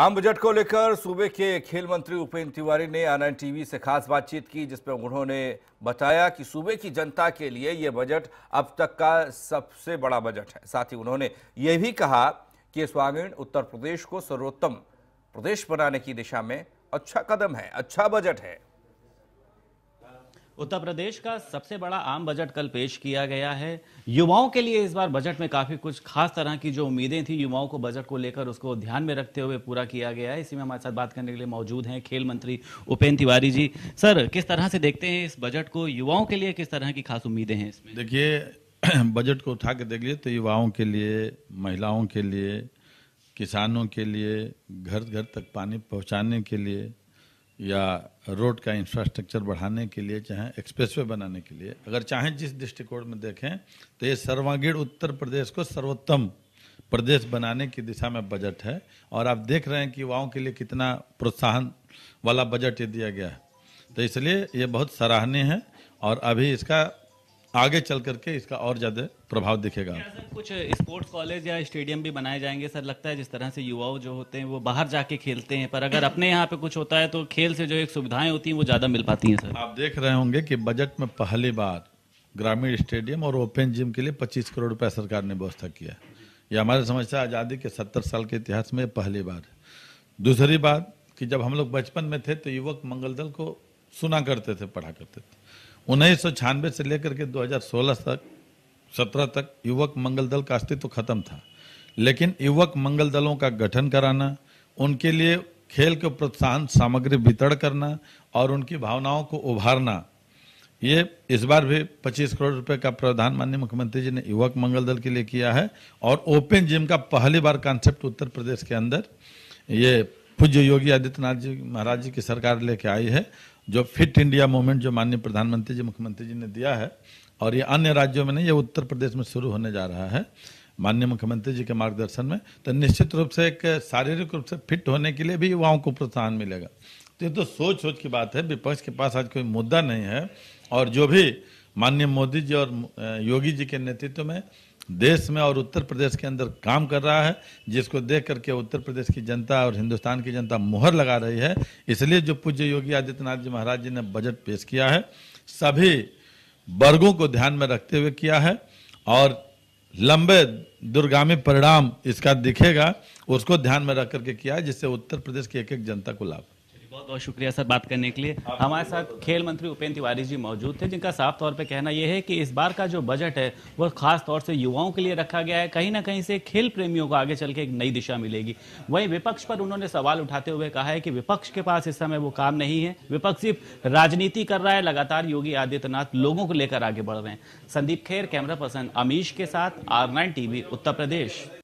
आम बजट को लेकर सूबे के खेल मंत्री उपेंद्र तिवारी ने आन टीवी से खास बातचीत की जिसमें उन्होंने बताया कि सूबे की जनता के लिए ये बजट अब तक का सबसे बड़ा बजट है साथ ही उन्होंने ये भी कहा कि स्वागीण उत्तर प्रदेश को सर्वोत्तम प्रदेश बनाने की दिशा में अच्छा कदम है अच्छा बजट है उत्तर प्रदेश का सबसे बड़ा आम बजट कल पेश किया गया है युवाओं के लिए इस बार बजट में काफी कुछ खास तरह की जो उम्मीदें थी युवाओं को बजट को लेकर उसको ध्यान में रखते हुए पूरा किया गया है इसी में हमारे साथ बात करने के लिए मौजूद हैं खेल मंत्री उपेन्द्र तिवारी जी सर किस तरह से देखते हैं इस बजट को युवाओं के लिए किस तरह की खास उम्मीदें हैं इसमें देखिए बजट को उठा के देख लिए तो युवाओं के लिए महिलाओं के लिए किसानों के लिए घर घर तक पानी पहुँचाने के लिए या रोड का इंफ्रास्ट्रक्चर बढ़ाने के लिए चाहे एक्सप्रेसवे बनाने के लिए अगर चाहें जिस दृष्टिकोण में देखें तो ये सर्वांगीण उत्तर प्रदेश को सर्वोत्तम प्रदेश बनाने की दिशा में बजट है और आप देख रहे हैं कि युवाओं के लिए कितना प्रोत्साहन वाला बजट ये दिया गया है तो इसलिए ये बहुत सराहनीय है और अभी इसका आगे चल करके इसका और ज़्यादा प्रभाव दिखेगा कुछ स्पोर्ट्स कॉलेज या स्टेडियम भी बनाए जाएंगे सर लगता है जिस तरह से युवाओं जो होते हैं वो बाहर जाके खेलते हैं पर अगर अपने यहाँ पे कुछ होता है तो खेल से जो एक सुविधाएं होती हैं वो ज़्यादा मिल पाती हैं सर आप देख रहे होंगे कि बजट में पहली बार ग्रामीण स्टेडियम और ओपन जिम के लिए पच्चीस करोड़ रुपया सरकार ने व्यवस्था किया ये हमारे समझते आज़ादी के सत्तर साल के इतिहास में पहली बार दूसरी बात कि जब हम लोग बचपन में थे तो युवक मंगल दल को सुना करते थे पढ़ा करते थे उन्नीस से लेकर के 2016 तक 17 तक युवक मंगल दल का अस्तित्व तो खत्म था लेकिन युवक मंगल दलों का गठन कराना उनके लिए खेल के प्रोत्साहन सामग्री वितरण करना और उनकी भावनाओं को उभारना ये इस बार भी 25 करोड़ रुपए का प्रावधान माननीय मुख्यमंत्री जी ने युवक मंगल दल के लिए किया है और ओपन जिम का पहली बार कॉन्सेप्ट उत्तर प्रदेश के अंदर ये पूज्य योगी आदित्यनाथ जी महाराज जी की सरकार लेके आई है जो फिट इंडिया मूवमेंट जो माननीय प्रधानमंत्री जी मुख्यमंत्री जी ने दिया है और ये अन्य राज्यों में नहीं ये उत्तर प्रदेश में शुरू होने जा रहा है माननीय मुख्यमंत्री जी के मार्गदर्शन में तो निश्चित रूप से एक शारीरिक रूप से फिट होने के लिए भी युवाओं को प्रोत्साहन मिलेगा तो ये तो सोच सोच की बात है विपक्ष के पास आज कोई मुद्दा नहीं है और जो भी माननीय मोदी जी और योगी जी के नेतृत्व में देश में और उत्तर प्रदेश के अंदर काम कर रहा है जिसको देख करके उत्तर प्रदेश की जनता और हिंदुस्तान की जनता मुहर लगा रही है इसलिए जो पूज्य योगी आदित्यनाथ जी महाराज जी ने बजट पेश किया है सभी वर्गों को ध्यान में रखते हुए किया है और लंबे दुर्गामी परिणाम इसका दिखेगा उसको ध्यान में रख करके किया है जिससे उत्तर प्रदेश की एक एक जनता को लाभ बहुत बहुत शुक्रिया सर बात करने के लिए हमारे साथ खेल मंत्री उपेंद्र तिवारी जी मौजूद थे जिनका साफ तौर पे कहना यह है कि इस बार का जो बजट है वो खास तौर से युवाओं के लिए रखा गया है कहीं ना कहीं से खेल प्रेमियों को आगे चल के एक नई दिशा मिलेगी वहीं विपक्ष पर उन्होंने सवाल उठाते हुए कहा है कि विपक्ष के पास इस समय वो काम नहीं है विपक्ष सिर्फ राजनीति कर रहा है लगातार योगी आदित्यनाथ लोगों को लेकर आगे बढ़ रहे हैं संदीप खेर कैमरा पर्सन अमीश के साथ आर टीवी उत्तर प्रदेश